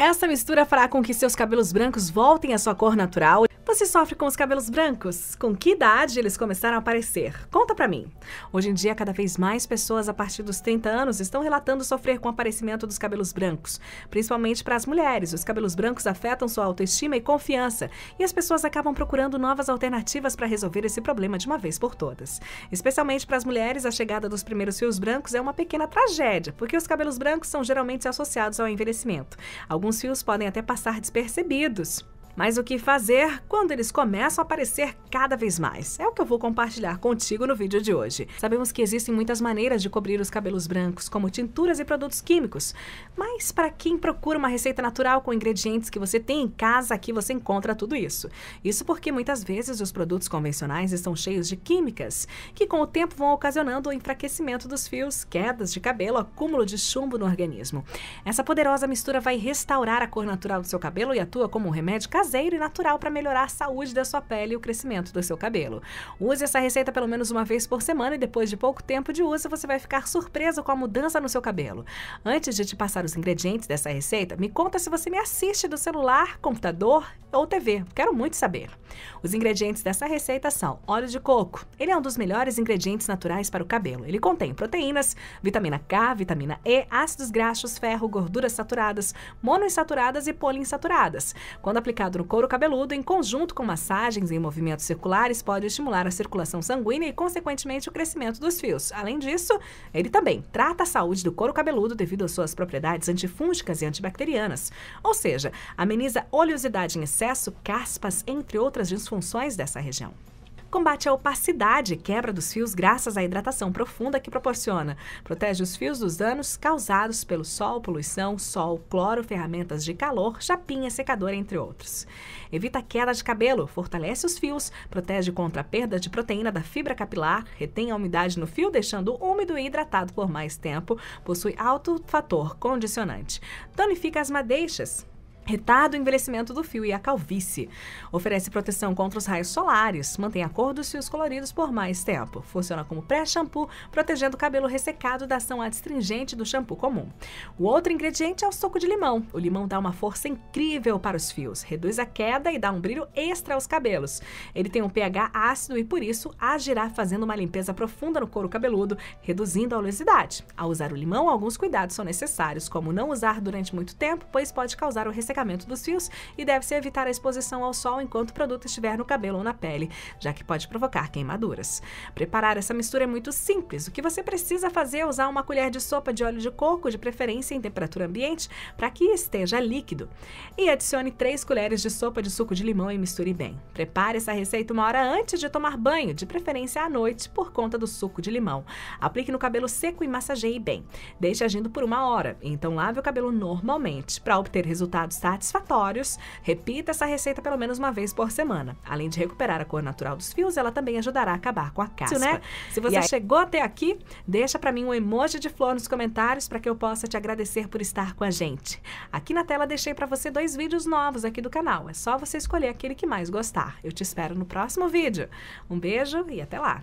Essa mistura fará com que seus cabelos brancos voltem à sua cor natural você sofre com os cabelos brancos? Com que idade eles começaram a aparecer? Conta pra mim. Hoje em dia, cada vez mais pessoas a partir dos 30 anos estão relatando sofrer com o aparecimento dos cabelos brancos, principalmente para as mulheres. Os cabelos brancos afetam sua autoestima e confiança, e as pessoas acabam procurando novas alternativas para resolver esse problema de uma vez por todas. Especialmente para as mulheres, a chegada dos primeiros fios brancos é uma pequena tragédia, porque os cabelos brancos são geralmente associados ao envelhecimento. Alguns fios podem até passar despercebidos. Mas o que fazer quando eles começam a aparecer cada vez mais? É o que eu vou compartilhar contigo no vídeo de hoje. Sabemos que existem muitas maneiras de cobrir os cabelos brancos, como tinturas e produtos químicos. Mas para quem procura uma receita natural com ingredientes que você tem em casa, aqui você encontra tudo isso. Isso porque muitas vezes os produtos convencionais estão cheios de químicas, que com o tempo vão ocasionando o enfraquecimento dos fios, quedas de cabelo, acúmulo de chumbo no organismo. Essa poderosa mistura vai restaurar a cor natural do seu cabelo e atua como um remédio casado caseiro e natural para melhorar a saúde da sua pele e o crescimento do seu cabelo. Use essa receita pelo menos uma vez por semana e depois de pouco tempo de uso você vai ficar surpreso com a mudança no seu cabelo. Antes de te passar os ingredientes dessa receita, me conta se você me assiste do celular, computador ou TV. Quero muito saber. Os ingredientes dessa receita são óleo de coco. Ele é um dos melhores ingredientes naturais para o cabelo. Ele contém proteínas, vitamina K, vitamina E, ácidos graxos, ferro, gorduras saturadas, monoinsaturadas e poliinsaturadas. Quando aplicado no couro cabeludo, em conjunto com massagens em movimentos circulares, pode estimular a circulação sanguínea e, consequentemente, o crescimento dos fios. Além disso, ele também trata a saúde do couro cabeludo devido às suas propriedades antifúngicas e antibacterianas, ou seja, ameniza oleosidade em excesso, caspas, entre outras disfunções dessa região combate a opacidade e quebra dos fios graças à hidratação profunda que proporciona, protege os fios dos danos causados pelo sol, poluição, sol, cloro, ferramentas de calor, chapinha, secadora, entre outros. Evita queda de cabelo, fortalece os fios, protege contra a perda de proteína da fibra capilar, retém a umidade no fio, deixando úmido e hidratado por mais tempo, possui alto fator condicionante. Tonifica as madeixas, Retarda o envelhecimento do fio e a calvície. Oferece proteção contra os raios solares. Mantém a cor dos fios coloridos por mais tempo. Funciona como pré-shampoo, protegendo o cabelo ressecado da ação adstringente do shampoo comum. O outro ingrediente é o suco de limão. O limão dá uma força incrível para os fios, reduz a queda e dá um brilho extra aos cabelos. Ele tem um pH ácido e, por isso, agirá fazendo uma limpeza profunda no couro cabeludo, reduzindo a oleosidade. Ao usar o limão, alguns cuidados são necessários, como não usar durante muito tempo, pois pode causar o ressecamento secamento dos fios e deve-se evitar a exposição ao sol enquanto o produto estiver no cabelo ou na pele, já que pode provocar queimaduras. Preparar essa mistura é muito simples. O que você precisa fazer é usar uma colher de sopa de óleo de coco, de preferência em temperatura ambiente, para que esteja líquido. E adicione 3 colheres de sopa de suco de limão e misture bem. Prepare essa receita uma hora antes de tomar banho, de preferência à noite, por conta do suco de limão. Aplique no cabelo seco e massageie bem. Deixe agindo por uma hora, então lave o cabelo normalmente. Para obter resultados satisfatórios, repita essa receita pelo menos uma vez por semana. Além de recuperar a cor natural dos fios, ela também ajudará a acabar com a caspa. Né? Se você aí... chegou até aqui, deixa para mim um emoji de flor nos comentários para que eu possa te agradecer por estar com a gente. Aqui na tela deixei para você dois vídeos novos aqui do canal. É só você escolher aquele que mais gostar. Eu te espero no próximo vídeo. Um beijo e até lá!